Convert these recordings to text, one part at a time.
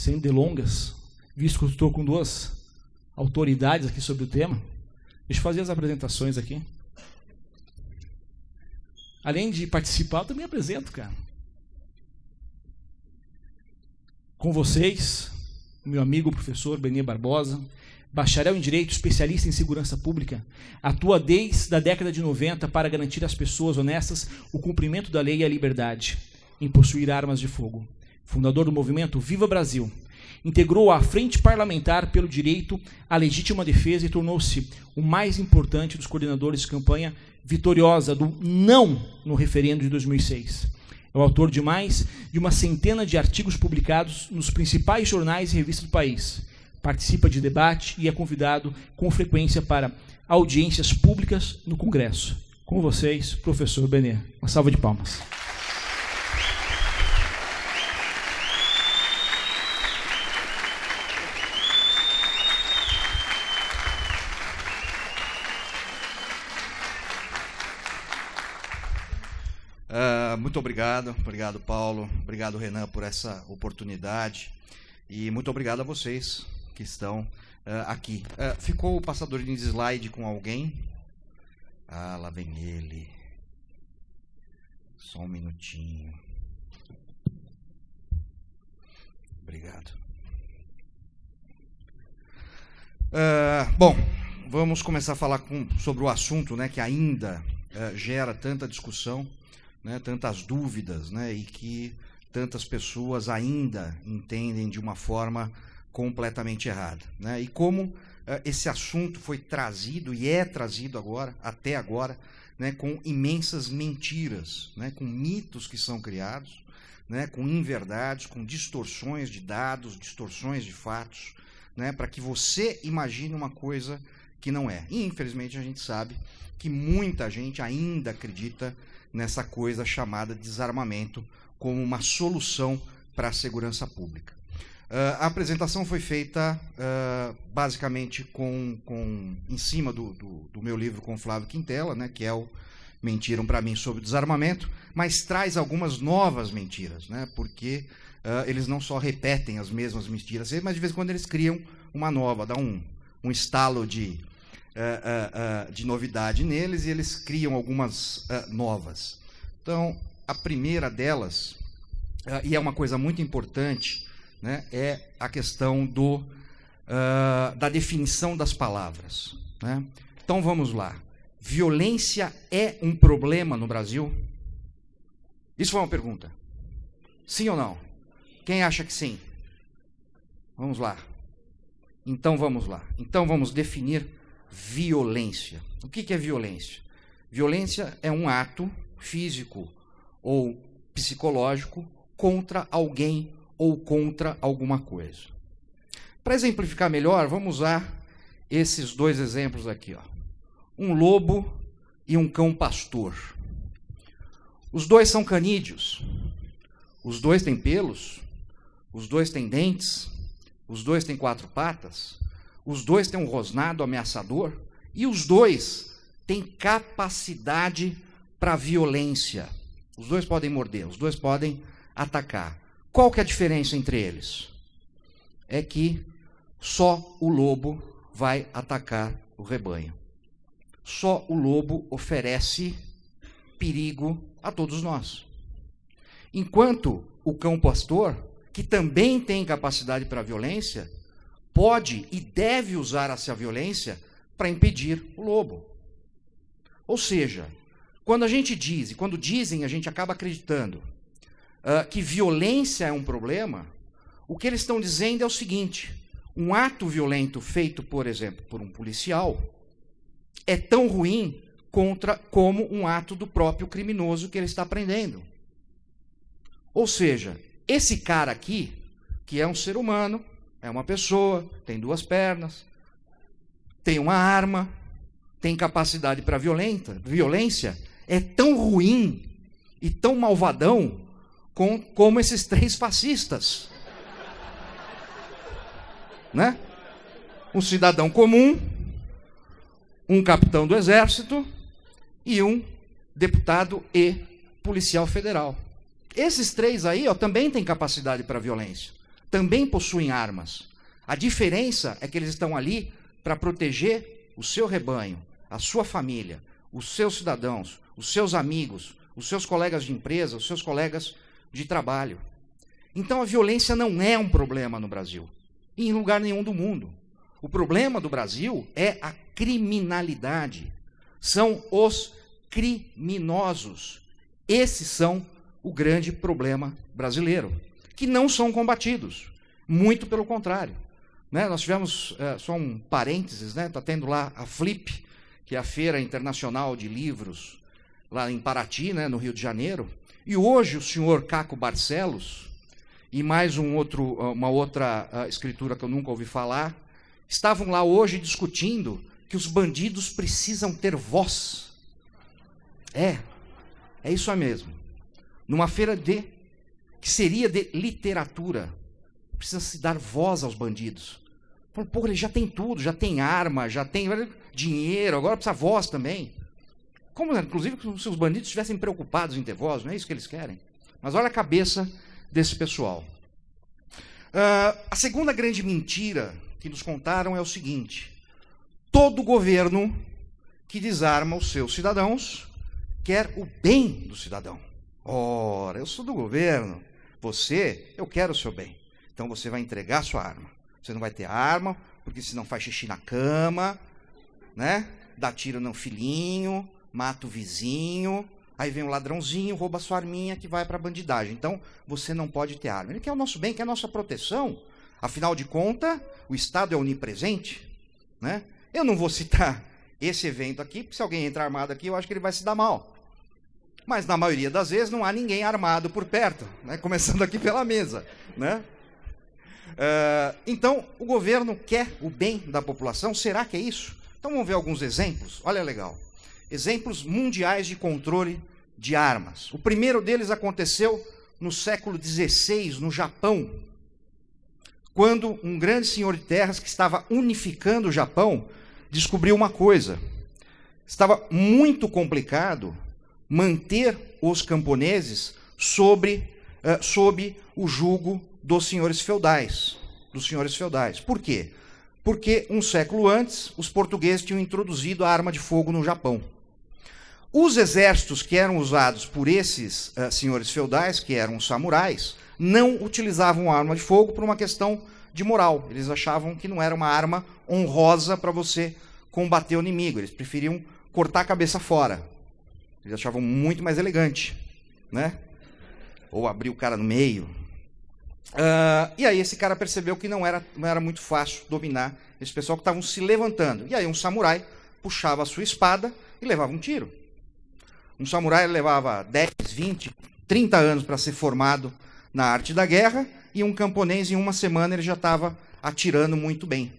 sem delongas, visto que eu estou com duas autoridades aqui sobre o tema, deixa eu fazer as apresentações aqui. Além de participar, eu também apresento, cara. Com vocês, meu amigo professor Benê Barbosa, bacharel em Direito, especialista em segurança pública, atua desde a década de 90 para garantir às pessoas honestas o cumprimento da lei e a liberdade em possuir armas de fogo fundador do movimento Viva Brasil, integrou a Frente Parlamentar pelo Direito à Legítima Defesa e tornou-se o mais importante dos coordenadores de campanha vitoriosa do não no referendo de 2006. É o autor de mais de uma centena de artigos publicados nos principais jornais e revistas do país. Participa de debate e é convidado com frequência para audiências públicas no Congresso. Com vocês, professor Benê. Uma salva de palmas. muito obrigado, obrigado Paulo, obrigado Renan por essa oportunidade e muito obrigado a vocês que estão uh, aqui. Uh, ficou o passador de slide com alguém? Ah, lá vem ele. Só um minutinho. Obrigado. Uh, bom, vamos começar a falar com, sobre o assunto né, que ainda gera tanta discussão né, tantas dúvidas né, e que tantas pessoas ainda entendem de uma forma completamente errada. Né? E como uh, esse assunto foi trazido e é trazido agora, até agora, né, com imensas mentiras, né, com mitos que são criados, né, com inverdades, com distorções de dados, distorções de fatos, né, para que você imagine uma coisa que não é. E, infelizmente, a gente sabe que muita gente ainda acredita nessa coisa chamada desarmamento como uma solução para a segurança pública. Uh, a apresentação foi feita uh, basicamente com, com, em cima do, do, do, meu livro com Flávio Quintela, né, que é o Mentiram para mim sobre desarmamento, mas traz algumas novas mentiras, né, porque uh, eles não só repetem as mesmas mentiras, mas de vez em quando eles criam uma nova, dá um, um estalo de uh, uh, de novidade neles e eles criam algumas novas. Então, a primeira delas, e é uma coisa muito importante, né, é a questão do, da definição das palavras. Né? Então, vamos lá. Violência é um problema no Brasil? Isso foi uma pergunta. Sim ou não? Quem acha que sim? Vamos lá. Então vamos lá. Então vamos definir violência. O que, é violência? Violência é um ato físico ou psicológico contra alguém ou contra alguma coisa. Para exemplificar melhor, vamos usar esses dois exemplos aqui. Ó. Um lobo e um cão pastor. Os dois são canídeos. Os dois têm pelos. Os dois têm dentes. Os dois têm quatro patas os dois têm um rosnado ameaçador e os dois têm capacidade para violência. Os dois podem morder, os dois podem atacar. Qual que é a diferença entre eles? É que só o lobo vai atacar o rebanho. Só o lobo oferece perigo a todos nós. Enquanto o cão pastor, que também tem capacidade para violência, pode e deve usar essa violência para impedir o lobo. Ou seja, quando a gente diz, e quando dizem, a gente acaba acreditando uh, que violência é um problema, o que eles estão dizendo é o seguinte: um ato violento feito, por exemplo, por um policial é tão ruim contra como um ato do próprio criminoso que ele está prendendo. Ou seja, esse cara aqui, que é um ser humano, é uma pessoa, tem duas pernas, tem uma arma, tem capacidade para violenta, violência. É tão ruim e tão malvadão com, como esses três fascistas. Né? Um cidadão comum, um capitão do exército e um deputado e policial federal. Esses três aí ó, também têm capacidade para violência também possuem armas. A diferença é que eles estão ali para proteger o seu rebanho, a sua família, os seus cidadãos, os seus amigos, os seus colegas de empresa, os seus colegas de trabalho. Então a violência não é um problema no Brasil em lugar nenhum do mundo. O problema do Brasil é a criminalidade. São os criminosos. Esses são o grande problema brasileiro que não são combatidos. Muito pelo contrário. Né? Nós tivemos, é, só um parênteses, está né? Tá tendo lá a FLIP, que é a Feira Internacional de Livros, lá em Paraty, né? no Rio de Janeiro. E hoje o senhor Caco Barcelos e mais um outro, ah, uma outra uh, escritura que eu nunca ouvi falar, estavam lá hoje discutindo que os bandidos precisam ter voz. É, é isso mesmo. Numa feira de que seria de literatura. Precisa se dar voz aos bandidos. Falam, pô, ele já tem tudo, já tem arma, já tem dinheiro, agora precisa voz também. Como, né, inclusive, se os bandidos estivessem preocupados em ter voz, não é isso que eles querem. Mas olha a cabeça desse pessoal. Uh, a segunda grande mentira que nos contaram é o seguinte: todo governo que desarma os seus cidadãos quer o bem do cidadão. Ora, eu sou do governo, você, eu quero o seu bem. Então você vai entregar a sua arma. Você não vai ter arma, porque se não faz xixi na cama, né? Dá tiro no filhinho, mata o vizinho, aí vem o um ladrãozinho, rouba a sua arminha que vai para a bandidagem. Então, você não pode ter arma. Ele quer o nosso bem, quer a nossa proteção. Afinal de contas, o Estado é onipresente, né? Eu não vou citar esse evento aqui, porque se alguém entrar armado aqui, eu acho que ele vai se dar mal mas na maioria das vezes não há ninguém armado por perto, né? começando aqui pela mesa. Né? Uh, então, o governo quer o bem da população, será que é isso? Então vamos ver alguns exemplos, olha legal. Exemplos mundiais de controle de armas. O primeiro deles aconteceu no século XVI, no Japão, quando um grande senhor de terras que estava unificando o Japão descobriu uma coisa. Estava muito complicado manter os camponeses sobre, uh, sob o jugo dos senhores feudais. Dos senhores feudais. Por quê? Porque um século antes, os portugueses tinham introduzido a arma de fogo no Japão. Os exércitos que eram usados por esses uh, senhores feudais, que eram os samurais, não utilizavam arma de fogo por uma questão de moral. Eles achavam que não era uma arma honrosa para você combater o inimigo. Eles preferiam cortar a cabeça fora. Eles achavam muito mais elegante, né? Ou abrir o cara no meio. Uh, e aí esse cara percebeu que não era, não era muito fácil dominar esse pessoal que estavam se levantando. E aí um samurai puxava a sua espada e levava um tiro. Um samurai levava 10, 20, 30 anos para ser formado na arte da guerra, e um camponês, em uma semana, ele já estava atirando muito bem.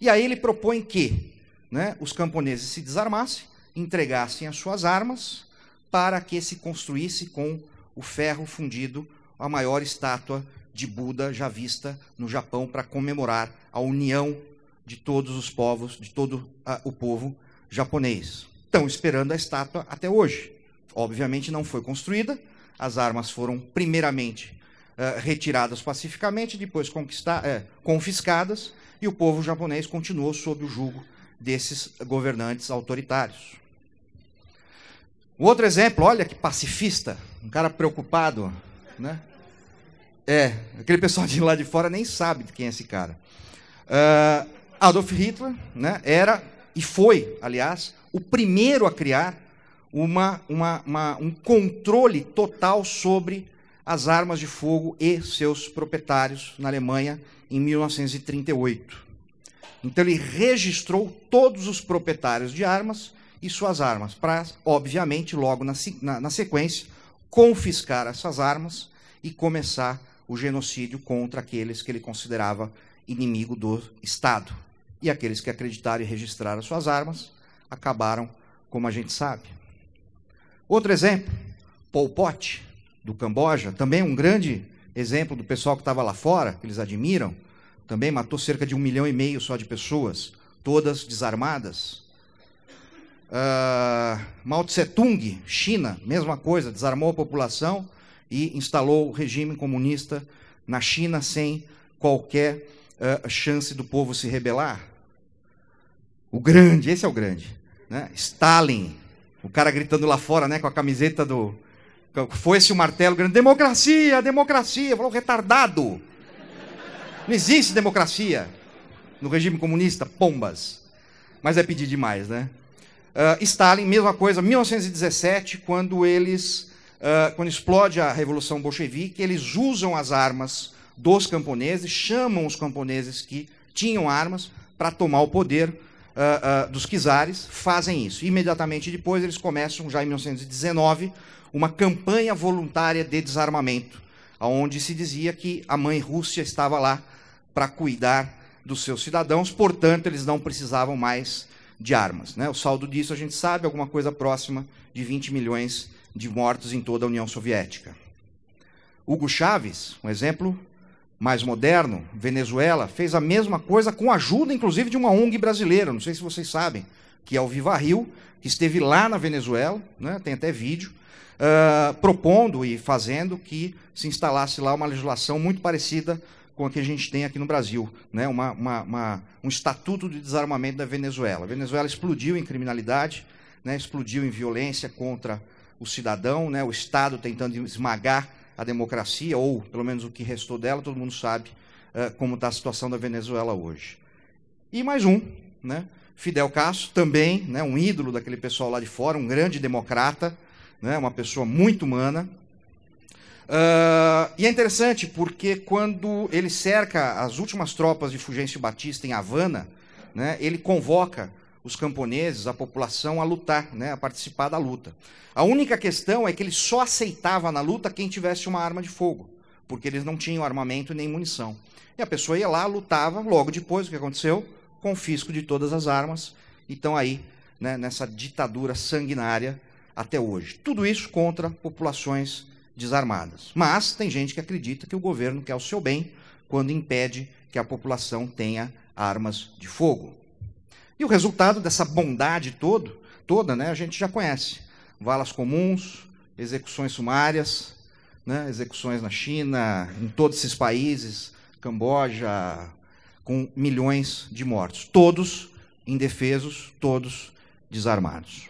E aí ele propõe que né, os camponeses se desarmassem entregassem as suas armas para que se construísse com o ferro fundido a maior estátua de Buda já vista no Japão para comemorar a união de todos os povos, de todo ah, o povo japonês. Estão esperando a estátua até hoje. Obviamente não foi construída, as armas foram primeiramente uh, retiradas pacificamente, depois uh, confiscadas, e o povo japonês continuou sob o jugo desses governantes autoritários. Um outro exemplo, olha que pacifista, um cara preocupado, né? É, aquele pessoal de lá de fora nem sabe de quem é esse cara. Uh, Adolf Hitler né, era, e foi, aliás, o primeiro a criar uma, uma, uma, um controle total sobre as armas de fogo e seus proprietários na Alemanha em 1938. Então ele registrou todos os proprietários de armas e suas armas, para, obviamente, logo na, na, na sequência, confiscar essas armas e começar o genocídio contra aqueles que ele considerava inimigo do Estado. E aqueles que acreditaram e registraram suas armas acabaram, como a gente sabe. Outro exemplo, Pol Pot, do Camboja, também um grande exemplo do pessoal que estava lá fora, que eles admiram, também matou cerca de um milhão e meio só de pessoas, todas desarmadas. Ah, Mao Tse Tung, China, mesma coisa, desarmou a população e instalou o regime comunista na China sem qualquer uh, chance do povo se rebelar. O grande, esse é o grande. Né? Stalin, o cara gritando lá fora né, com a camiseta do. Foi-se o martelo grande: democracia, democracia. Falou retardado. Não existe democracia no regime comunista, pombas. Mas é pedir demais, né? Uh, Stalin, mesma coisa, 1917, quando eles, uh, quando explode a Revolução Bolchevique, eles usam as armas dos camponeses, chamam os camponeses que tinham armas para tomar o poder uh, dos czares, fazem isso. Imediatamente depois, eles começam, já em 1919, uma campanha voluntária de desarmamento, onde se dizia que a mãe Rússia estava lá para cuidar dos seus cidadãos, portanto, eles não precisavam mais de armas. Né? O saldo disso a gente sabe, alguma coisa próxima de 20 milhões de mortos em toda a União Soviética. Hugo Chávez, um exemplo mais moderno, Venezuela, fez a mesma coisa com a ajuda, inclusive, de uma ONG brasileira, não sei se vocês sabem, que é o Viva Rio, que esteve lá na Venezuela, né? tem até vídeo, uh, propondo e fazendo que se instalasse lá uma legislação muito parecida com a que a gente tem aqui no Brasil, né? Uma, uma, uma, um estatuto de desarmamento da Venezuela. A Venezuela explodiu em criminalidade, né? explodiu em violência contra o cidadão, né? o Estado tentando esmagar a democracia, ou pelo menos o que restou dela, todo mundo sabe uh, como está a situação da Venezuela hoje. E mais um, né? Fidel Castro, também né? um ídolo daquele pessoal lá de fora, um grande democrata, né? uma pessoa muito humana, Uh, e é interessante porque quando ele cerca as últimas tropas de Fulgêncio Batista em Havana, né, ele convoca os camponeses, a população a lutar, né, a participar da luta. A única questão é que ele só aceitava na luta quem tivesse uma arma de fogo, porque eles não tinham armamento nem munição. E a pessoa ia lá, lutava, logo depois o que aconteceu? Confisco de todas as armas. Então aí, né, nessa ditadura sanguinária até hoje. Tudo isso contra populações desarmadas. Mas tem gente que acredita que o governo quer o seu bem quando impede que a população tenha armas de fogo. E o resultado dessa bondade todo, toda, né, a gente já conhece. Valas comuns, execuções sumárias, né, execuções na China, em todos esses países, Camboja, com milhões de mortos, todos indefesos, todos desarmados.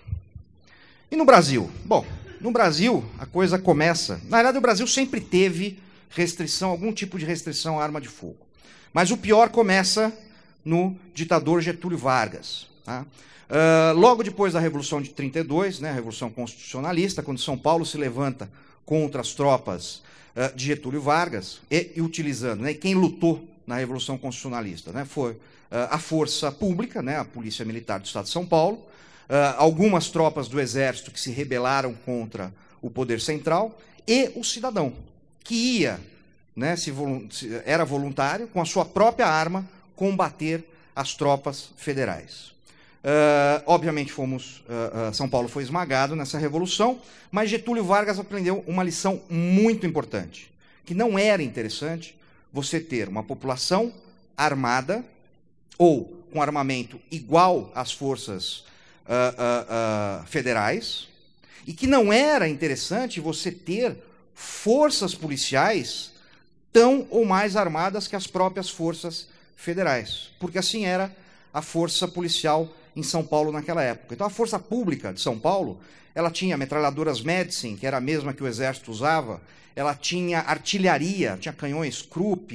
E no Brasil? Bom, no Brasil, a coisa começa. Na verdade, o Brasil sempre teve restrição, algum tipo de restrição à arma de fogo. Mas o pior começa no ditador Getúlio Vargas. Tá? Uh, logo depois da Revolução de 32, né, a Revolução Constitucionalista, quando São Paulo se levanta contra as tropas uh, de Getúlio Vargas, e, e utilizando, né, quem lutou na Revolução Constitucionalista né, foi uh, a Força Pública, né, a Polícia Militar do Estado de São Paulo, ah, algumas tropas do exército que se rebelaram contra o poder central e o cidadão, que ia, né, se, era voluntário, com a sua própria arma, combater as tropas federais. Uh, obviamente fomos, uh, uh, São Paulo foi esmagado nessa revolução, mas Getúlio Vargas aprendeu uma lição muito importante, que não era interessante você ter uma população armada ou com armamento igual às forças uh, uh, federais e que não era interessante você ter forças policiais tão ou mais armadas que as próprias forças federais, porque assim era a força policial em São Paulo naquela época. Então a força pública de São Paulo, ela tinha metralhadoras Madison, que era a mesma que o exército usava, ela tinha artilharia, tinha canhões Krupp,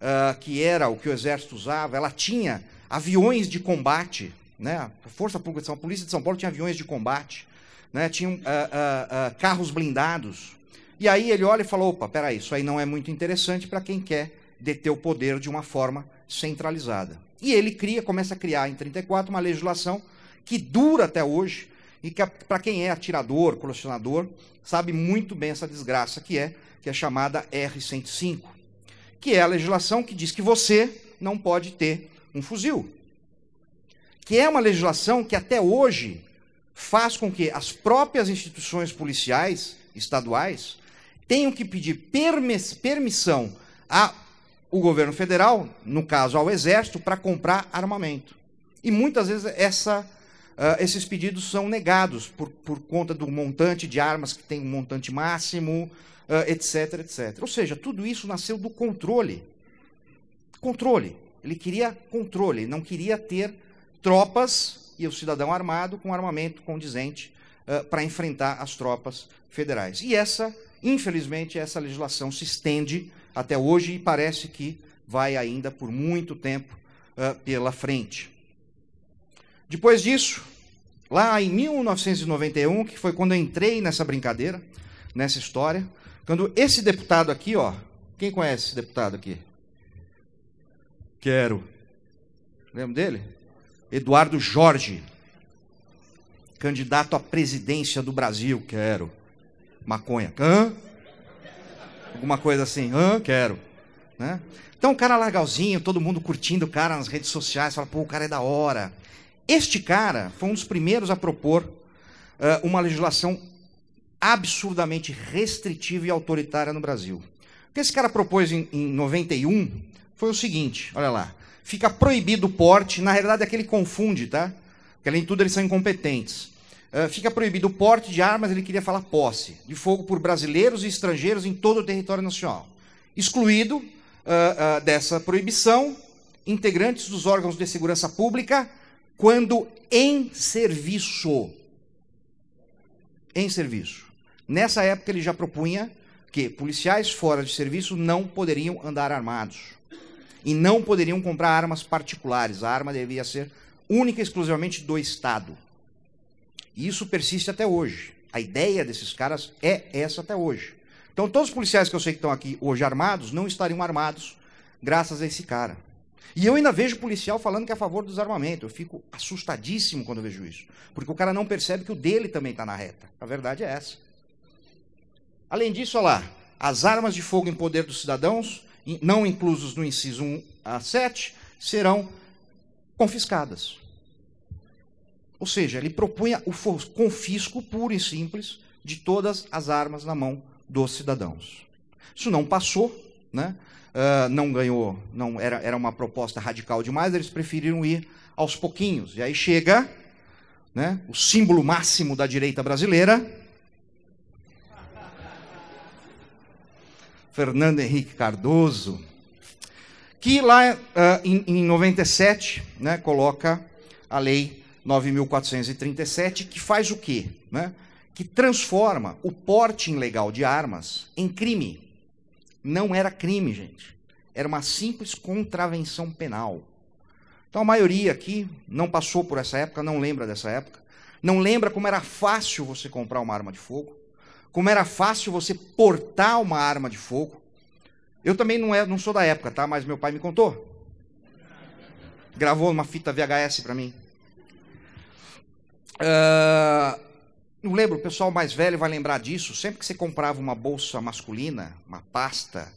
uh, que era o que o exército usava, ela tinha aviões de combate, né? A Força Pública de São Paulo, a Polícia de São Paulo tinha aviões de combate, né? tinham ah, ah, ah, carros blindados. E aí ele olha e fala: opa, peraí, isso aí não é muito interessante para quem quer deter o poder de uma forma centralizada. E ele cria, começa a criar em 34 uma legislação que dura até hoje e que para quem é atirador, colecionador, sabe muito bem essa desgraça que é, que é chamada R105, que é a legislação que diz que você não pode ter um fuzil que é uma legislação que até hoje faz com que as próprias instituições policiais estaduais tenham que pedir permissão ao governo federal, no caso ao Exército, para comprar armamento. E muitas vezes essa, uh, esses pedidos são negados por, por conta do montante de armas que tem um montante máximo, uh, etc, etc. Ou seja, tudo isso nasceu do controle. Controle. Ele queria controle, não queria ter tropas e o cidadão armado com armamento condizente uh, eh, para enfrentar as tropas federais. E essa, infelizmente, essa legislação se estende até hoje e parece que vai ainda por muito tempo uh, pela frente. Depois disso, lá em 1991, que foi quando eu entrei nessa brincadeira, nessa história, quando esse deputado aqui, ó, quem conhece esse deputado aqui? Quero. Lembra dele? Eduardo Jorge, candidato à presidência do Brasil, quero. Maconha, hã? Alguma coisa assim, hã? Quero. Né? Então, o cara largalzinho, todo mundo curtindo o cara nas redes sociais, fala, pô, o cara é da hora. Este cara foi um dos primeiros a propor uh, uma legislação absurdamente restritiva e autoritária no Brasil. O que esse cara propôs em, em 91 foi o seguinte: olha lá fica proibido o porte. Na realidade, é aquele ele confunde, tá? Porque além de tudo, eles são incompetentes. Uh, fica proibido o porte de armas, ele queria falar posse, de fogo por brasileiros e estrangeiros em todo o território nacional. Excluído uh, uh, dessa proibição, integrantes dos órgãos de segurança pública, quando em serviço. Em serviço. Nessa época, ele já propunha que policiais fora de serviço não poderiam andar armados e não poderiam comprar armas particulares. A arma devia ser única e exclusivamente do Estado. E isso persiste até hoje. A ideia desses caras é essa até hoje. Então, todos os policiais que eu sei que estão aqui hoje armados não estariam armados graças a esse cara. E eu ainda vejo policial falando que é a favor do desarmamento. Eu fico assustadíssimo quando vejo isso. Porque o cara não percebe que o dele também está na reta. A verdade é essa. Além disso, olha lá. As armas de fogo em poder dos cidadãos não inclusos no inciso 1 a 7, serão confiscadas. Ou seja, ele propunha o confisco puro e simples de todas as armas na mão dos cidadãos. Isso não passou, né? Uh, não ganhou, não era, era uma proposta radical demais, eles preferiram ir aos pouquinhos. E aí chega né, o símbolo máximo da direita brasileira, Fernando Henrique Cardoso, que lá uh, em, em 97 né, coloca a Lei 9.437, que faz o quê? Né? Que transforma o porte ilegal de armas em crime. Não era crime, gente. Era uma simples contravenção penal. Então a maioria aqui não passou por essa época, não lembra dessa época, não lembra como era fácil você comprar uma arma de fogo, como era fácil você portar uma arma de fogo. Eu também não, é, não sou da época, tá? Mas meu pai me contou. Gravou uma fita VHS para mim. Uh, não lembro, o pessoal mais velho vai lembrar disso. Sempre que você comprava uma bolsa masculina, uma pasta,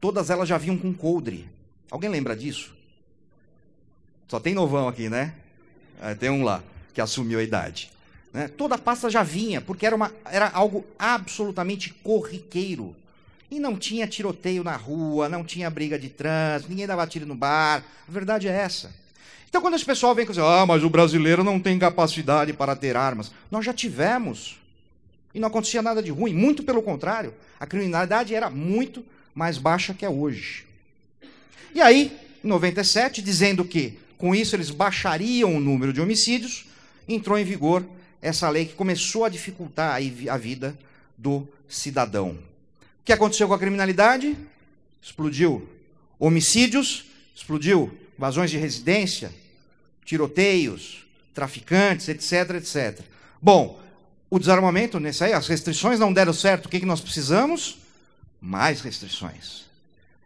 todas elas já vinham com coldre. Alguém lembra disso? Só tem novão aqui, né? Ah, tem um lá que assumiu a idade. Né? Toda a pasta já vinha, porque era, uma, era algo absolutamente corriqueiro. E não tinha tiroteio na rua, não tinha briga de trânsito, ninguém dava tiro no bar. A verdade é essa. Então, quando esse pessoal vem com assim, ah, mas o brasileiro não tem capacidade para ter armas. Nós já tivemos. E não acontecia nada de ruim. Muito pelo contrário. A criminalidade era muito mais baixa que é hoje. E aí, em 97, dizendo que com isso eles baixariam o número de homicídios, entrou em vigor essa lei que começou a dificultar a vida do cidadão. O que aconteceu com a criminalidade? Explodiu. Homicídios? Explodiu. Invasões de residência? Tiroteios? Traficantes, etc, etc. Bom, o desarmamento, nesse aí, as restrições não deram certo. O que, que nós precisamos? Mais restrições.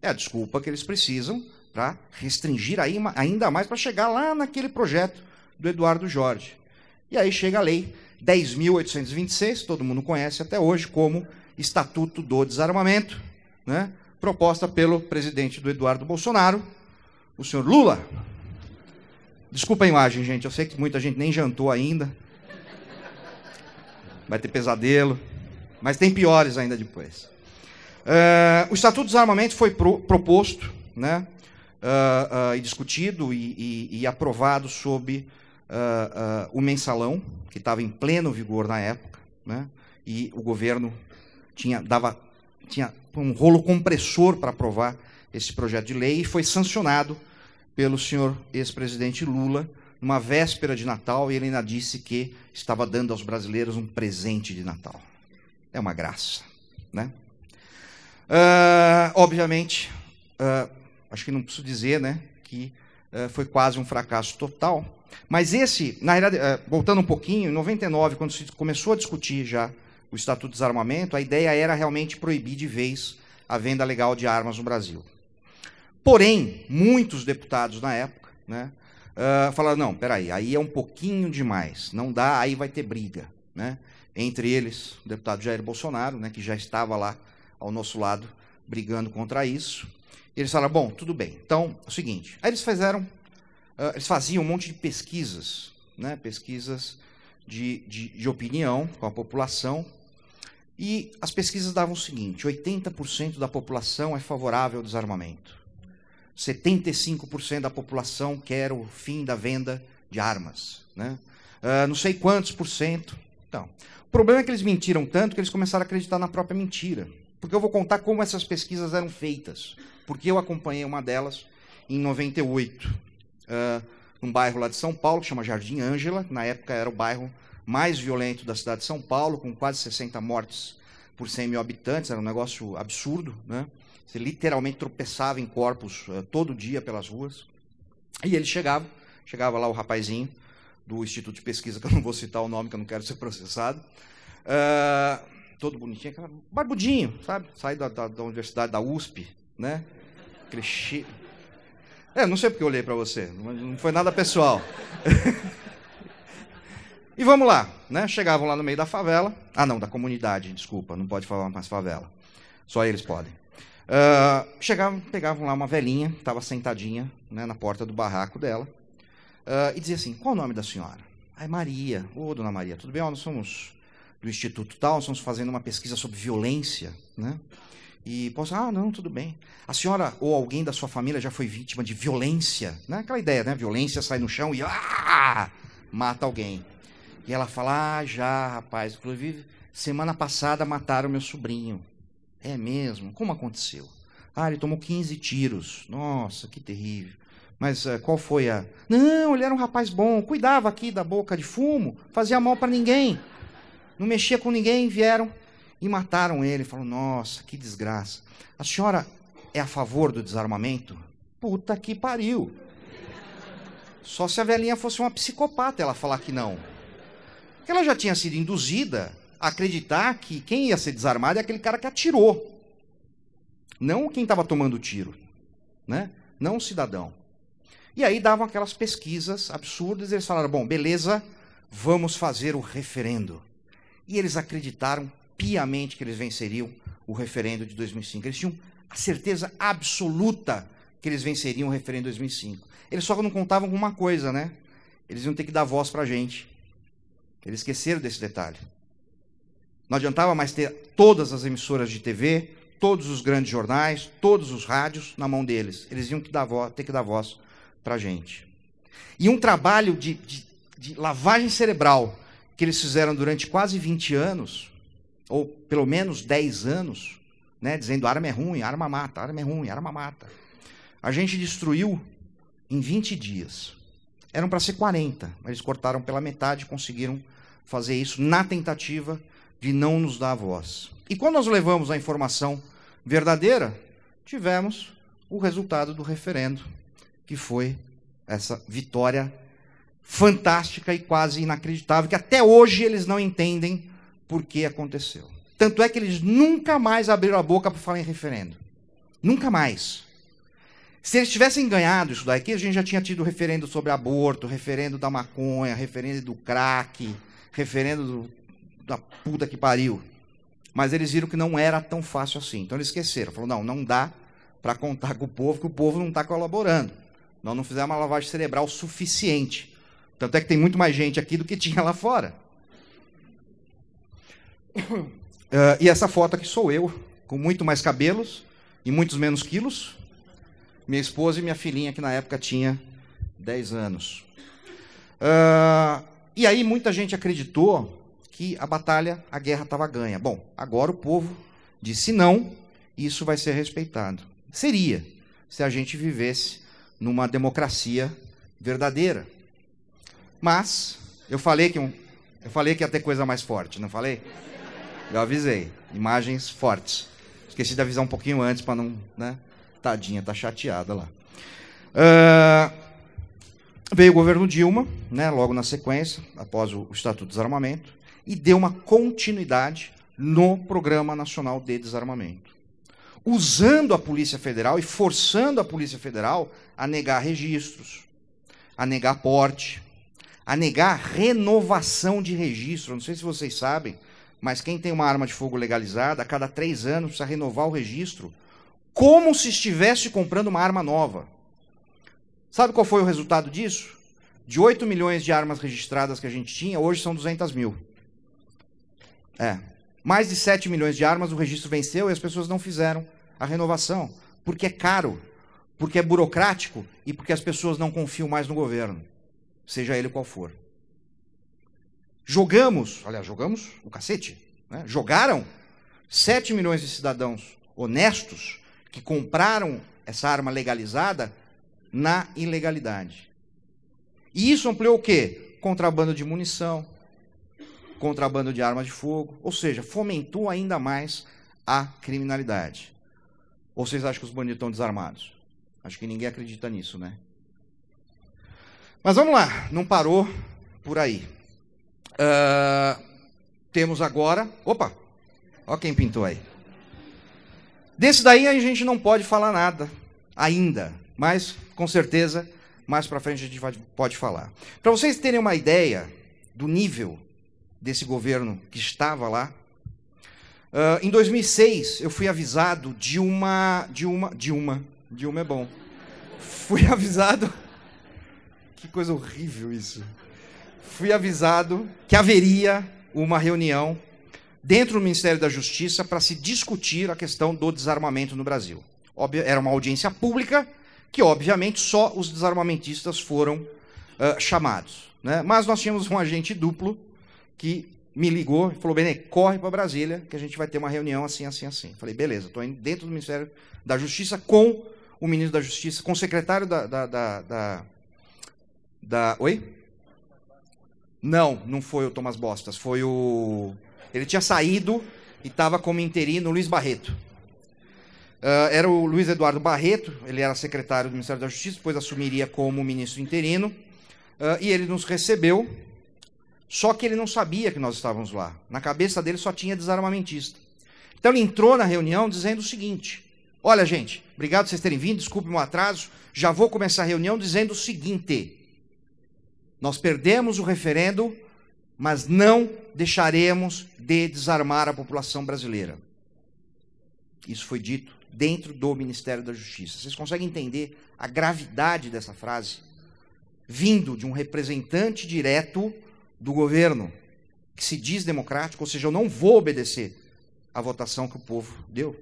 É a desculpa que eles precisam para restringir ainda mais, para chegar lá naquele projeto do Eduardo Jorge. E aí chega a lei 10.826, todo mundo conhece até hoje como Estatuto do Desarmamento, né? proposta pelo presidente do Eduardo Bolsonaro, o senhor Lula. Desculpa a imagem, gente, eu sei que muita gente nem jantou ainda. Vai ter pesadelo, mas tem piores ainda depois. Uh, o Estatuto do Desarmamento foi pro, proposto né? Uh, uh, e discutido e, e, e aprovado sob uh, uh, o mensalão, que estava em pleno vigor na época, né? e o governo tinha, dava, tinha um rolo compressor para aprovar esse projeto de lei e foi sancionado pelo senhor ex-presidente Lula numa véspera de Natal e ele ainda disse que estava dando aos brasileiros um presente de Natal. É uma graça, né? Uh, obviamente, uh, acho que não preciso dizer, né, que uh, foi quase um fracasso total. Mas esse, na realidade, eh, voltando um pouquinho, em 99, quando se começou a discutir já o Estatuto de Desarmamento, a ideia era realmente proibir de vez a venda legal de armas no Brasil. Porém, muitos deputados na época né, ah, falaram: não, peraí, aí é um pouquinho demais, não dá, aí vai ter briga. Né? Entre eles, o deputado Jair Bolsonaro, né, que já estava lá ao nosso lado brigando contra isso. eles falaram: bom, tudo bem, então é o seguinte. Aí eles fizeram uh, eles faziam um monte de pesquisas, né? pesquisas de, de, de opinião com a população, e as pesquisas davam o seguinte: 80% da população é favorável ao desarmamento. 75% da população quer o fim da venda de armas. Né? Uh, não sei quantos por cento. Então, o problema é que eles mentiram tanto que eles começaram a acreditar na própria mentira. Porque eu vou contar como essas pesquisas eram feitas. Porque eu acompanhei uma delas em 98 num bairro lá de São Paulo, que chama Jardim Ângela, na época era o bairro mais violento da cidade de São Paulo, com quase 60 mortes por 100 mil habitantes, era um negócio absurdo, né? Você literalmente tropeçava em corpos uh, todo dia pelas ruas. E ele chegava, chegava lá o rapazinho do Instituto de Pesquisa, que eu não vou citar o nome, que eu não quero ser processado, uh, todo bonitinho, barbudinho, sabe? Sai da, da, da universidade da USP, né? Aquele cheiro é, não sei porque eu olhei para você, não foi nada pessoal. e vamos lá, né? Chegavam lá no meio da favela. Ah, não, da comunidade, desculpa, não pode falar mais favela. Só eles podem. Uh, chegavam, pegavam lá uma velhinha, estava sentadinha né, na porta do barraco dela, uh, e dizia assim: Qual o nome da senhora? Ai, Maria. Ô, oh, dona Maria, tudo bem? Oh, nós somos do Instituto Tal, nós estamos fazendo uma pesquisa sobre violência, né? E posso, ah, não, tudo bem. A senhora ou alguém da sua família já foi vítima de violência, né? Aquela ideia, né? Violência sai no chão e ah, mata alguém. E ela fala: "Ah, já, rapaz, inclusive semana passada mataram meu sobrinho". É mesmo? Como aconteceu? Ah, ele tomou 15 tiros. Nossa, que terrível. Mas uh, qual foi a. Não, ele era um rapaz bom, cuidava aqui da boca de fumo, fazia mal para ninguém, não mexia com ninguém. Vieram, e mataram ele. Falou, nossa, que desgraça. A senhora é a favor do desarmamento? Puta que pariu. Só se a velhinha fosse uma psicopata ela falar que não. Porque ela já tinha sido induzida a acreditar que quem ia ser desarmado é aquele cara que atirou. Não quem estava tomando o tiro. Né? Não o cidadão. E aí davam aquelas pesquisas absurdas e eles falaram: bom, beleza, vamos fazer o referendo. E eles acreditaram piamente que eles venceriam o referendo de 2005. Eles tinham a certeza absoluta que eles venceriam o referendo de 2005. Eles só não contavam com uma coisa, né? Eles iam ter que dar voz para a gente. Eles esqueceram desse detalhe. Não adiantava mais ter todas as emissoras de TV, todos os grandes jornais, todos os rádios na mão deles. Eles iam ter que dar voz para a gente. E um trabalho de, de, de lavagem cerebral que eles fizeram durante quase 20 anos ou pelo menos 10 anos, né, dizendo arma é ruim, arma mata, arma é ruim, arma mata. A gente destruiu em 20 dias. Eram para ser 40, mas eles cortaram pela metade e conseguiram fazer isso na tentativa de não nos dar voz. E quando nós levamos a informação verdadeira, tivemos o resultado do referendo, que foi essa vitória fantástica e quase inacreditável, que até hoje eles não entendem porque aconteceu. Tanto é que eles nunca mais abriram a boca para falar em referendo. Nunca mais. Se eles tivessem ganhado isso daqui, a gente já tinha tido referendo sobre aborto, referendo da maconha, referendo do crack, referendo do, da puta que pariu. Mas eles viram que não era tão fácil assim. Então eles esqueceram. Falaram, não, não dá para contar com o povo, que o povo não está colaborando. Nós não fizemos uma lavagem cerebral suficiente. Tanto é que tem muito mais gente aqui do que tinha lá fora. Uh, e essa foto aqui sou eu, com muito mais cabelos e muitos menos quilos. Minha esposa e minha filhinha, que na época tinha 10 anos. Uh, e aí muita gente acreditou que a batalha, a guerra estava ganha. Bom, agora o povo disse não, isso vai ser respeitado. Seria, se a gente vivesse numa democracia verdadeira. Mas eu falei que eu falei que ia ter coisa mais forte, não falei? Eu avisei. Imagens fortes. Esqueci de avisar um pouquinho antes para não. Né? Tadinha, tá chateada lá. Uh, veio o governo Dilma, né, logo na sequência, após o, o Estatuto de Desarmamento, e deu uma continuidade no Programa Nacional de Desarmamento usando a Polícia Federal e forçando a Polícia Federal a negar registros, a negar porte, a negar renovação de registro. Não sei se vocês sabem, mas quem tem uma arma de fogo legalizada, a cada três anos precisa renovar o registro, como se estivesse comprando uma arma nova. Sabe qual foi o resultado disso? De 8 milhões de armas registradas que a gente tinha, hoje são 200 mil. É. Mais de 7 milhões de armas, o registro venceu e as pessoas não fizeram a renovação. Porque é caro, porque é burocrático e porque as pessoas não confiam mais no governo, seja ele qual for. Jogamos, aliás, jogamos o cacete. Né? Jogaram 7 milhões de cidadãos honestos que compraram essa arma legalizada na ilegalidade. E isso ampliou o quê? Contrabando de munição, contrabando de armas de fogo, ou seja, fomentou ainda mais a criminalidade. Ou vocês acham que os bandidos estão desarmados? Acho que ninguém acredita nisso, né? Mas vamos lá, não parou por aí. Uh, temos agora. Opa! Olha quem pintou aí. Desse daí a gente não pode falar nada ainda, mas com certeza mais para frente a gente vai, pode falar. Para vocês terem uma ideia do nível desse governo que estava lá, uh, em 2006 eu fui avisado de uma, de uma, de uma, de uma é bom. Fui avisado. Que coisa horrível isso fui avisado que haveria uma reunião dentro do Ministério da Justiça para se discutir a questão do desarmamento no Brasil. Óbvio, era uma audiência pública que, obviamente, só os desarmamentistas foram uh, chamados. Né? Mas nós tínhamos um agente duplo que me ligou e falou: Benê, corre para Brasília, que a gente vai ter uma reunião assim, assim, assim. Falei: beleza, estou dentro do Ministério da Justiça com o ministro da Justiça, com o secretário da, da, da, da, da... Oi? Não, não foi o Thomas Bostas, foi o. Ele tinha saído e estava como interino o Luiz Barreto. Uh, era o Luiz Eduardo Barreto, ele era secretário do Ministério da Justiça, depois assumiria como ministro interino. Uh, e ele nos recebeu, só que ele não sabia que nós estávamos lá. Na cabeça dele só tinha desarmamentista. Então ele entrou na reunião dizendo o seguinte: Olha, gente, obrigado por vocês terem vindo, desculpe o meu atraso. Já vou começar a reunião dizendo o seguinte: nós perdemos o referendo, mas não deixaremos de desarmar a população brasileira. Isso foi dito dentro do Ministério da Justiça. Vocês conseguem entender a gravidade dessa frase? Vindo de um representante direto do governo, que se diz democrático, ou seja, eu não vou obedecer à votação que o povo deu.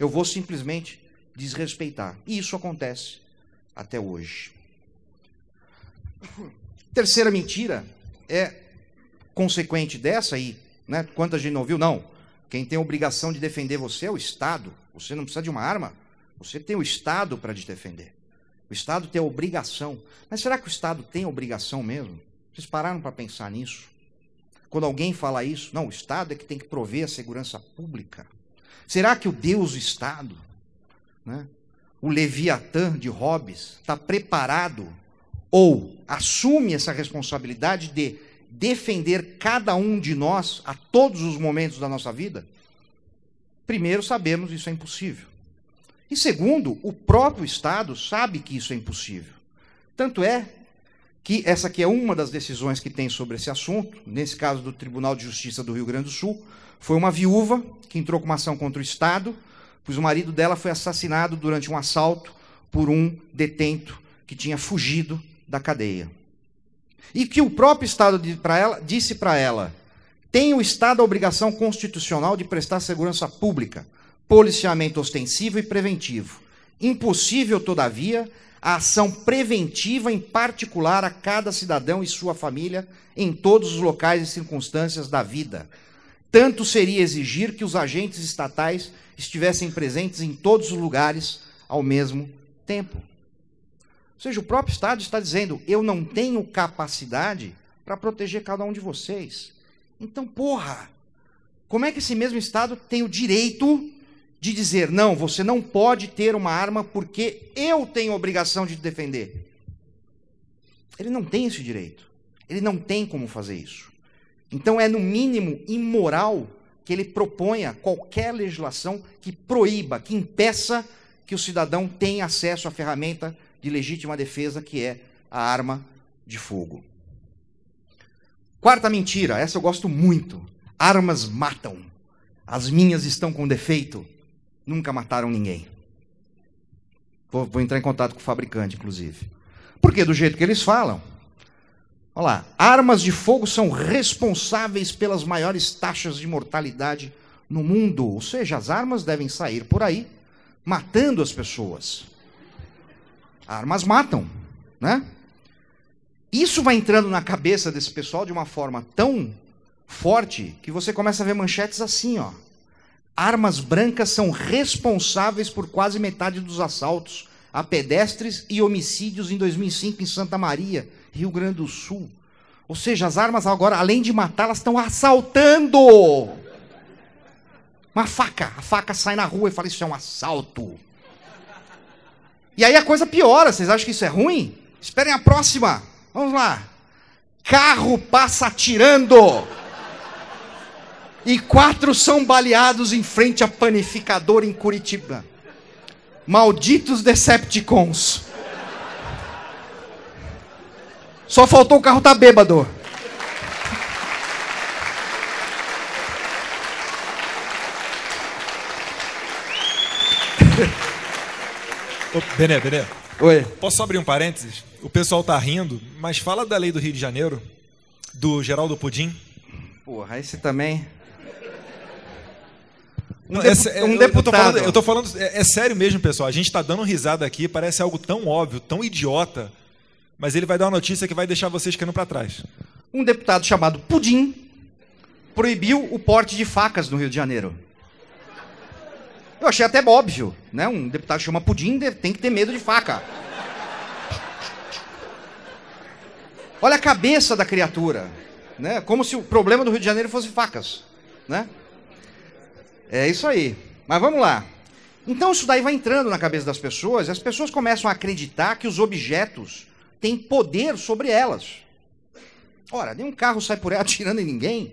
Eu vou simplesmente desrespeitar. E isso acontece até hoje. Terceira mentira é consequente dessa aí, né? Quanta gente não viu? Não. Quem tem a obrigação de defender você é o Estado. Você não precisa de uma arma. Você tem o Estado para te defender. O Estado tem a obrigação. Mas será que o Estado tem a obrigação mesmo? Vocês pararam para pensar nisso? Quando alguém fala isso, não, o Estado é que tem que prover a segurança pública. Será que o Deus o Estado, né, o Leviatã de Hobbes, está preparado ou assume essa responsabilidade de defender cada um de nós a todos os momentos da nossa vida? Primeiro, sabemos isso é impossível. E segundo, o próprio Estado sabe que isso é impossível. Tanto é que essa aqui é uma das decisões que tem sobre esse assunto, nesse caso do Tribunal de Justiça do Rio Grande do Sul, foi uma viúva que entrou com uma ação contra o Estado, pois o marido dela foi assassinado durante um assalto por um detento que tinha fugido da cadeia. E que o próprio Estado disse para ela: tem o Estado a obrigação constitucional de prestar segurança pública, policiamento ostensivo e preventivo. Impossível, todavia, a ação preventiva em particular a cada cidadão e sua família em todos os locais e circunstâncias da vida. Tanto seria exigir que os agentes estatais estivessem presentes em todos os lugares ao mesmo tempo. Ou seja, o próprio Estado está dizendo: eu não tenho capacidade para proteger cada um de vocês. Então, porra, como é que esse mesmo Estado tem o direito de dizer: não, você não pode ter uma arma porque eu tenho obrigação de te defender? Ele não tem esse direito. Ele não tem como fazer isso. Então, é no mínimo imoral que ele proponha qualquer legislação que proíba, que impeça que o cidadão tenha acesso à ferramenta de legítima defesa, que é a arma de fogo. Quarta mentira, essa eu gosto muito. Armas matam. As minhas estão com defeito. Nunca mataram ninguém. Vou, vou entrar em contato com o fabricante, inclusive. Porque do jeito que eles falam. Olha lá, armas de fogo são responsáveis pelas maiores taxas de mortalidade no mundo. Ou seja, as armas devem sair por aí matando as pessoas. Armas matam, né? Isso vai entrando na cabeça desse pessoal de uma forma tão forte que você começa a ver manchetes assim, ó. Armas brancas são responsáveis por quase metade dos assaltos a pedestres e homicídios em 2005 em Santa Maria, Rio Grande do Sul. Ou seja, as armas agora, além de matar, elas estão assaltando. Uma faca, a faca sai na rua e fala: Isso é um assalto. E aí a coisa piora. Vocês acham que isso é ruim? Esperem a próxima. Vamos lá. Carro passa tirando. E quatro são baleados em frente a panificador em Curitiba. Malditos Decepticons. Só faltou o carro estar tá bêbado. Ô, Benê, Benê. Oi. Posso abrir um parênteses? O pessoal tá rindo, mas fala da lei do Rio de Janeiro, do Geraldo Pudim. Porra, esse também. Um, depu é, um eu, deputado. Eu tô, falando, eu tô falando é, é, sério mesmo, pessoal. A gente tá dando risada aqui, parece algo tão óbvio, tão idiota, mas ele vai dar uma notícia que vai deixar vocês caindo para trás. Um deputado chamado Pudim proibiu o porte de facas no Rio de Janeiro. Eu achei até óbvio, né? Um deputado chama pudim, tem que ter medo de faca. Olha a cabeça da criatura, né? Como se o problema do Rio de Janeiro fosse facas, né? É isso aí. Mas vamos lá. Então isso daí vai entrando na cabeça das pessoas, e as pessoas começam a acreditar que os objetos têm poder sobre elas. Ora, nenhum carro sai por aí atirando em ninguém,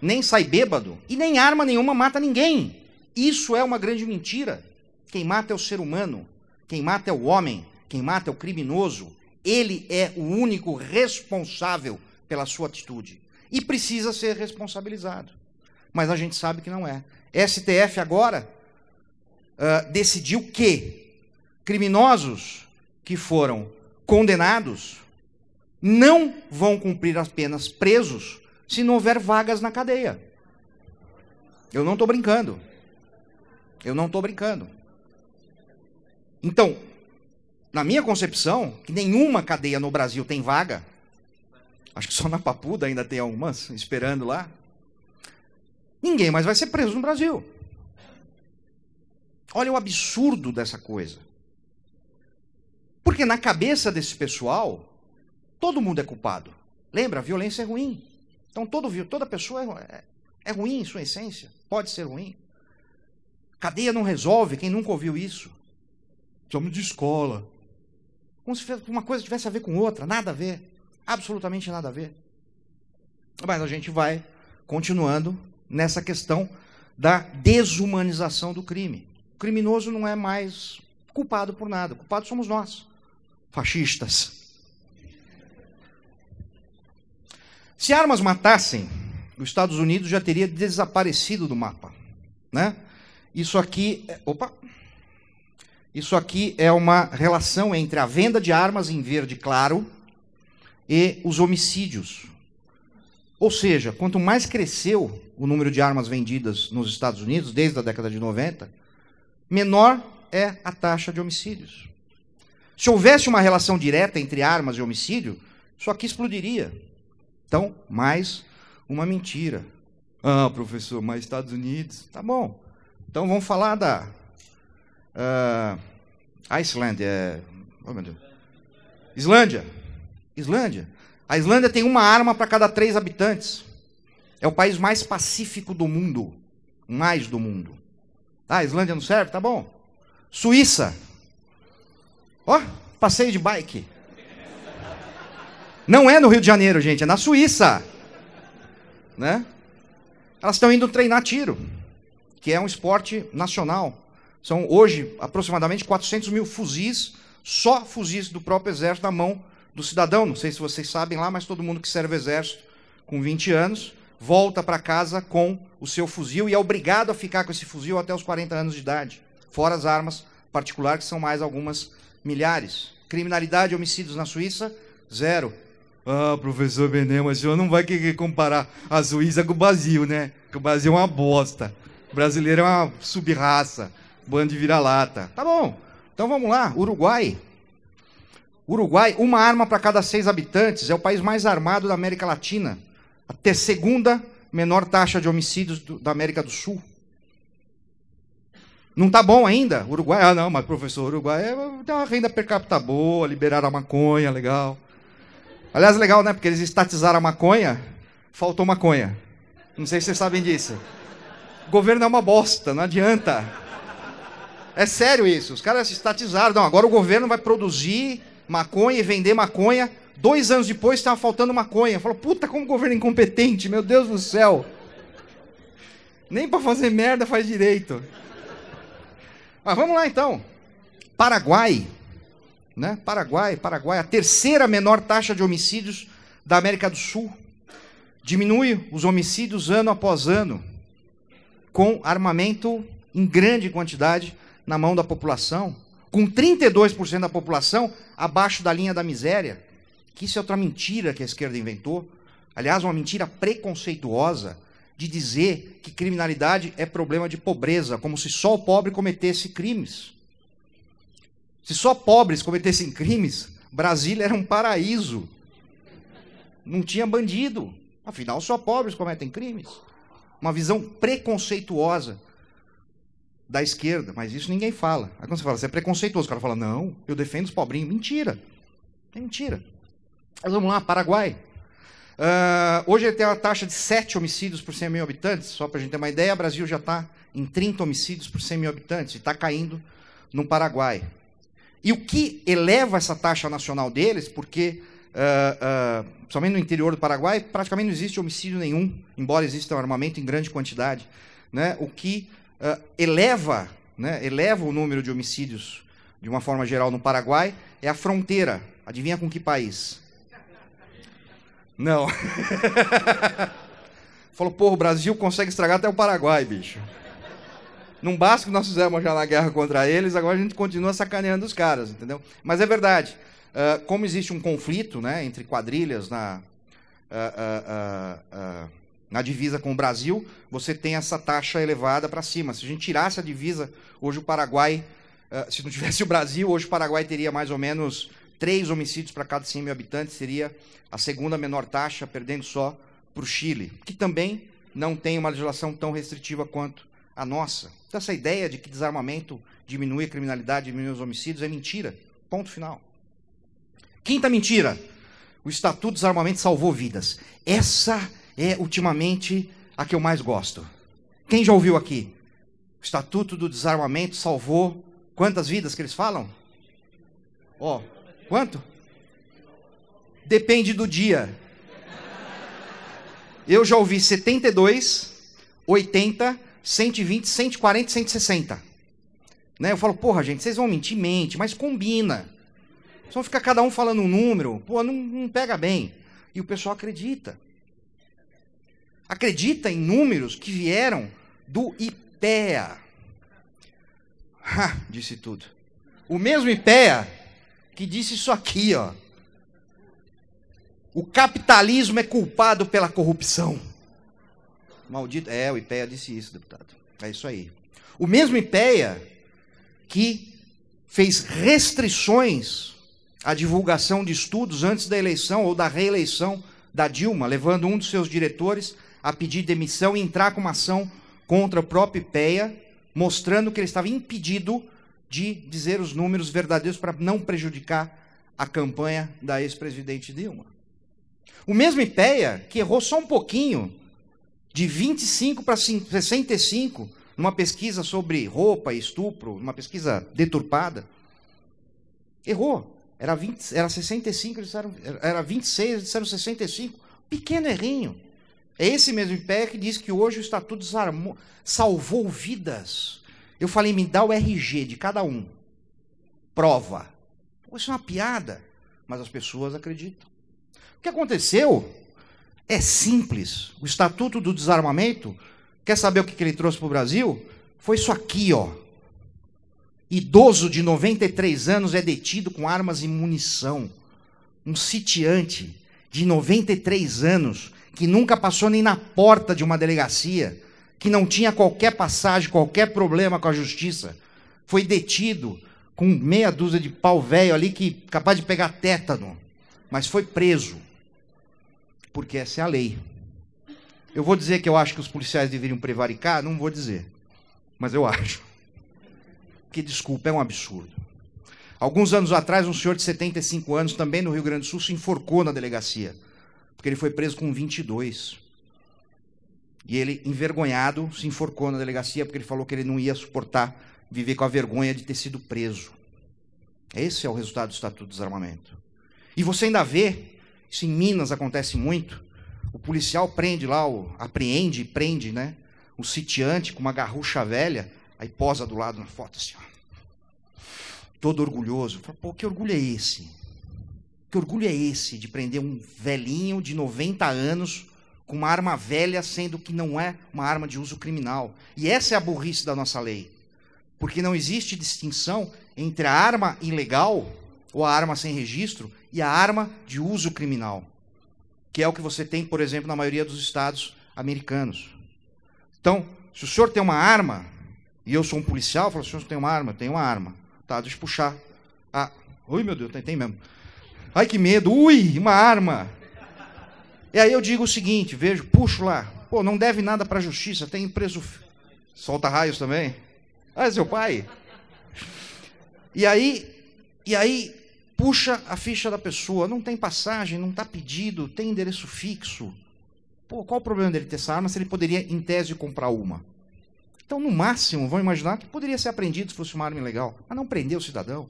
nem sai bêbado, e nem arma nenhuma mata ninguém. Isso é uma grande mentira. Quem mata é o ser humano, quem mata é o homem, quem mata é o criminoso. Ele é o único responsável pela sua atitude e precisa ser responsabilizado. Mas a gente sabe que não é. STF agora uh, decidiu que criminosos que foram condenados não vão cumprir as penas presos se não houver vagas na cadeia. Eu não estou brincando. Eu não estou brincando. Então, na minha concepção, que nenhuma cadeia no Brasil tem vaga, acho que só na Papuda ainda tem algumas esperando lá, ninguém mais vai ser preso no Brasil. Olha o absurdo dessa coisa. Porque na cabeça desse pessoal, todo mundo é culpado. Lembra, a violência é ruim. Então todo, toda pessoa é, é, é ruim em sua essência, pode ser ruim. Cadeia não resolve, quem nunca ouviu isso? Somos de escola. Como se uma coisa tivesse a ver com outra, nada a ver. Absolutamente nada a ver. Mas a gente vai continuando nessa questão da desumanização do crime. O criminoso não é mais culpado por nada, o culpado somos nós, fascistas. Se armas matassem, os Estados Unidos já teria desaparecido do mapa, né? Isso aqui, é, opa, isso aqui é uma relação entre a venda de armas em verde claro e os homicídios. Ou seja, quanto mais cresceu o número de armas vendidas nos Estados Unidos desde a década de 90, menor é a taxa de homicídios. Se houvesse uma relação direta entre armas e homicídio, isso aqui explodiria. Então, mais uma mentira. Ah, professor, mas Estados Unidos. Tá bom. Então vamos falar da uh, ah, Iceland, é, oh meu Deus. Islândia. Islândia. A Islândia tem uma arma para cada três habitantes. É o país mais pacífico do mundo. Mais do mundo. Ah, a Islândia não serve? Tá bom. Suíça. Ó, oh, passeio de bike. Não é no Rio de Janeiro, gente, é na Suíça. Né? Elas estão indo treinar tiro que é um esporte nacional. São hoje aproximadamente 400 mil fuzis, só fuzis do próprio exército na mão do cidadão. Não sei se vocês sabem lá, mas todo mundo que serve exército com 20 anos volta para casa com o seu fuzil e é obrigado a ficar com esse fuzil até os 40 anos de idade, fora as armas particulares, que são mais algumas milhares. Criminalidade e homicídios na Suíça, zero. Ah, professor Benê, mas o senhor não vai querer comparar a Suíça com o Brasil, né? Que o Brasil é uma bosta brasileiro é uma subraça, bando de vira-lata. Tá bom. Então vamos lá, Uruguai. Uruguai, uma arma para cada seis habitantes, é o país mais armado da América Latina. Até segunda menor taxa de homicídios do, da América do Sul. Não está bom ainda? Uruguai, ah não, mas professor, Uruguai é, tem uma renda per capita boa, liberaram a maconha, legal. Aliás, legal, né? Porque eles estatizaram a maconha, faltou maconha. Não sei se vocês sabem disso governo é uma bosta, não adianta. É sério isso. Os caras estatizaram. Não, agora o governo vai produzir maconha e vender maconha. Dois anos depois estava faltando maconha. Falou, puta, como governo é incompetente, meu Deus do céu. Nem para fazer merda faz direito. Mas vamos lá então. Paraguai, né? Paraguai, Paraguai, a terceira menor taxa de homicídios da América do Sul. Diminui os homicídios ano após ano com armamento em grande quantidade na mão da população, com 32% da população abaixo da linha da miséria. Que isso é outra mentira que a esquerda inventou. Aliás, uma mentira preconceituosa de dizer que criminalidade é problema de pobreza, como se só o pobre cometesse crimes. Se só pobres cometessem crimes, Brasília era um paraíso. Não tinha bandido. Afinal, só pobres cometem crimes uma visão preconceituosa da esquerda, mas isso ninguém fala. Aí quando você fala, você é preconceituoso, o cara fala, não, eu defendo os pobrinhos. Mentira. É mentira. Mas vamos lá, Paraguai. Uh, hoje ele tem uma taxa de 7 homicídios por 100 mil habitantes, só para a gente ter uma ideia, o Brasil já está em 30 homicídios por 100 mil habitantes e está caindo no Paraguai. E o que eleva essa taxa nacional deles, porque uh, ah, uh, ah, principalmente no interior do Paraguai, praticamente não existe homicídio nenhum, embora exista um armamento em grande quantidade, né? o que uh, eleva, né? eleva o número de homicídios, de uma forma geral, no Paraguai, é a fronteira. Adivinha com que país? Não. Falou, pô, o Brasil consegue estragar até o Paraguai, bicho. Não basta que nós fizemos já na guerra contra eles, agora a gente continua sacaneando os caras, entendeu? Mas é verdade. Ah, como existe um conflito né, entre quadrilhas na, uh, uh, na divisa com o Brasil, você tem essa taxa elevada para cima. Se a gente tirasse a divisa, hoje o Paraguai, se não tivesse o Brasil, hoje o Paraguai teria mais ou menos três homicídios para cada 100 mil habitantes, seria a segunda menor taxa, perdendo só para o Chile, que também não tem uma legislação tão restritiva quanto a nossa. Então, essa ideia de que desarmamento diminui a criminalidade, diminui os homicídios, é mentira. Ponto final. Quinta mentira: o Estatuto do Desarmamento salvou vidas. Essa é ultimamente a que eu mais gosto. Quem já ouviu aqui? O Estatuto do Desarmamento salvou quantas vidas que eles falam? Ó, oh, quanto? Depende do dia. Eu já ouvi 72, 80, 120, 140, 160. Né? Eu falo, porra, gente, vocês vão mentir, mente, mas combina. Senão fica cada um falando um número, pô, não, não pega bem. E o pessoal acredita. Acredita em números que vieram do IPEA. Ha, disse tudo. O mesmo IPEA que disse isso aqui, ó. O capitalismo é culpado pela corrupção. Maldito. É, o IPEA disse isso, deputado. É isso aí. O mesmo IPEA que fez restrições a divulgação de estudos antes da eleição ou da reeleição da Dilma, levando um dos seus diretores a pedir demissão e entrar com uma ação contra o próprio IPEA, mostrando que ele estava impedido de dizer os números verdadeiros para não prejudicar a campanha da ex-presidente Dilma. O mesmo IPEA, que errou só um pouquinho, de 25 para 65, numa pesquisa sobre roupa e estupro, uma pesquisa deturpada, errou. Era, 20, era 65, eles disseram, era 26, eles disseram 65. Pequeno errinho. É esse mesmo pé que diz que hoje o Estatuto desarmou, salvou vidas. Eu falei, me dá o RG de cada um. Prova. Pô, isso é uma piada. Mas as pessoas acreditam. O que aconteceu é simples. O Estatuto do Desarmamento, quer saber o que, que ele trouxe para o Brasil? Foi isso aqui, ó idoso de 93 anos é detido com armas e munição. Um sitiante de 93 anos, que nunca passou nem na porta de uma delegacia, que não tinha qualquer passagem, qualquer problema com a justiça, foi detido com meia dúzia de pau velho ali que capaz de pegar tétano, mas foi preso. Porque essa é a lei. Eu vou dizer que eu acho que os policiais deveriam prevaricar? Não vou dizer. Mas eu acho que desculpa, é um absurdo. Alguns anos atrás, um senhor de 75 anos, também no Rio Grande do Sul, se enforcou na delegacia, porque ele foi preso com 22. E ele, envergonhado, se enforcou na delegacia porque ele falou que ele não ia suportar viver com a vergonha de ter sido preso. Esse é o resultado do Estatuto do Desarmamento. E você ainda vê, isso em Minas acontece muito, o policial prende lá, o, apreende e prende né, o sitiante com uma garrucha velha, Aí posa do lado na foto, assim, ó. todo orgulhoso. Fala, pô, que orgulho é esse? Que orgulho é esse de prender um velhinho de 90 anos com uma arma velha, sendo que não é uma arma de uso criminal? E essa é a burrice da nossa lei. Porque não existe distinção entre a arma ilegal, ou a arma sem registro, e a arma de uso criminal. Que é o que você tem, por exemplo, na maioria dos estados americanos. Então, se o senhor tem uma arma, e eu sou um policial, falo, senhor, tem uma arma? Tem uma arma. Tá, deixa eu puxar. Ah, ui, meu Deus, tem, tem mesmo. Ai, que medo, ui, uma arma. E aí eu digo o seguinte, vejo, puxo lá. Pô, não deve nada para a justiça, tem preso... Solta raios também. Ah, é seu pai. E aí, e aí puxa a ficha da pessoa. Não tem passagem, não está pedido, tem endereço fixo. Pô, qual o problema dele ter essa arma se ele poderia, em tese, comprar uma? Então, no máximo, vão imaginar que poderia ser apreendido se fosse uma arma ilegal. Mas não prender o cidadão.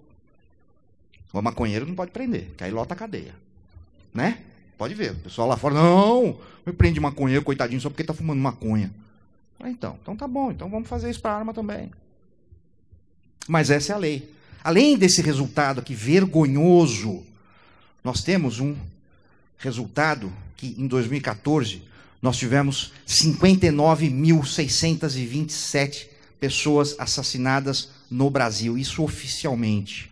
O maconheiro não pode prender, que aí lota a cadeia. Né? Pode ver. O pessoal lá fora, não, me prende maconheiro, coitadinho, só porque está fumando maconha. Ah, então, então tá bom, então vamos fazer isso para arma também. Mas essa é a lei. Além desse resultado aqui vergonhoso, nós temos um resultado que em 2014 nós tivemos 59.627 pessoas assassinadas no Brasil, isso oficialmente.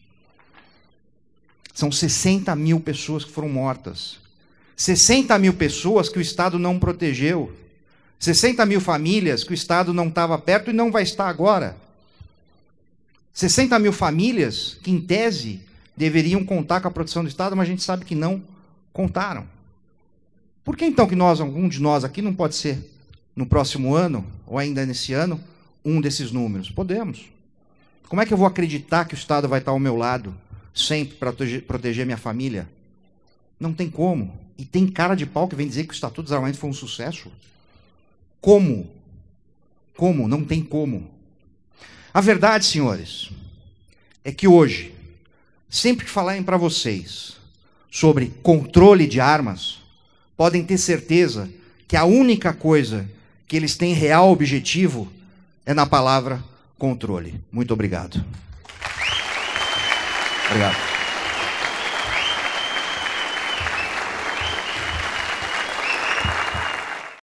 São 60 mil pessoas que foram mortas. 60 mil pessoas que o Estado não protegeu. 60 mil famílias que o Estado não estava perto e não vai estar agora. 60 mil famílias que, em tese, deveriam contar com a proteção do Estado, mas a gente sabe que não contaram. Por que então que nós, algum de nós aqui, não pode ser no próximo ano, ou ainda nesse ano, um desses números? Podemos. Como é que eu vou acreditar que o Estado vai estar ao meu lado sempre para proteger minha família? Não tem como. E tem cara de pau que vem dizer que o Estatuto dos Armamentos foi um sucesso? Como? Como? Não tem como. A verdade, senhores, é que hoje, sempre que falarem para vocês sobre controle de armas, podem ter certeza que a única coisa que eles têm real objetivo é na palavra controle. Muito obrigado. Obrigado.